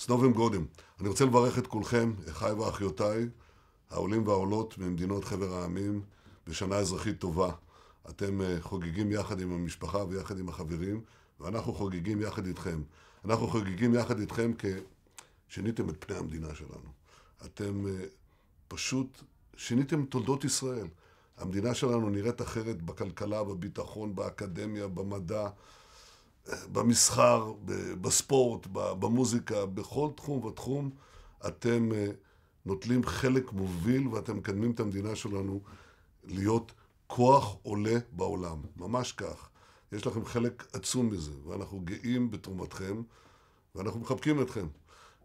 סנובים גודם. אני רוצה לברך את כולכם, אחיי ואחיותיי, העולים והעולות ממדינות חבר העמים, בשנה אזרחית טובה. אתם אה, חוגגים יחד עם המשפחה ויחד עם החברים, ואנחנו חוגגים יחד איתכם. אנחנו חוגגים יחד איתכם כי שיניתם את פני המדינה שלנו. אתם אה, פשוט שיניתם תולדות ישראל. המדינה שלנו נראית אחרת בכלכלה, בביטחון, באקדמיה, במדע, במסחר, בספורט, במוזיקה, בכל תחום ותחום, אתם אה, נוטלים חלק מוביל ואתם מקדמים את המדינה שלנו להיות כוח עולה בעולם. ממש כך. יש לכם חלק עצום מזה, ואנחנו גאים בתרומתכם, ואנחנו מחבקים אתכם.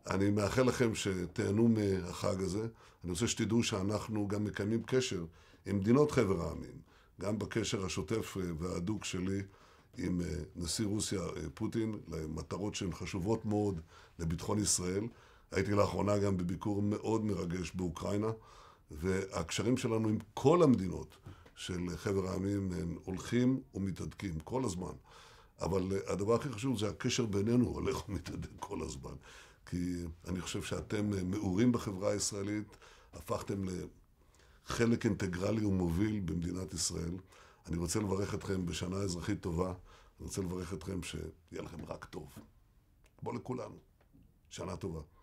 אני מאחל לכם שתהנו מהחג הזה. אני רוצה שתדעו שאנחנו גם מקיימים קשר עם מדינות חבר העמים, גם בקשר השוטף אה, וההדוק שלי. עם אה, נשיא רוסיה אה, פוטין למטרות שהן חשובות מאוד לביטחון ישראל. הייתי לאחרונה גם בביקור מאוד מרגש באוקראינה, והקשרים שלנו עם כל המדינות של חבר העמים הם הולכים ומתהדקים כל הזמן. אבל אה, הדבר הכי חשוב זה הקשר בינינו הולך ומתהדק כל הזמן. כי אני חושב שאתם מעורים בחברה הישראלית, הפכתם לחלק אינטגרלי ומוביל במדינת ישראל. אני רוצה לברך אתכם בשנה אזרחית טובה. אני רוצה לברך אתכם שיהיה לכם רק טוב. כמו לכולנו. שנה טובה.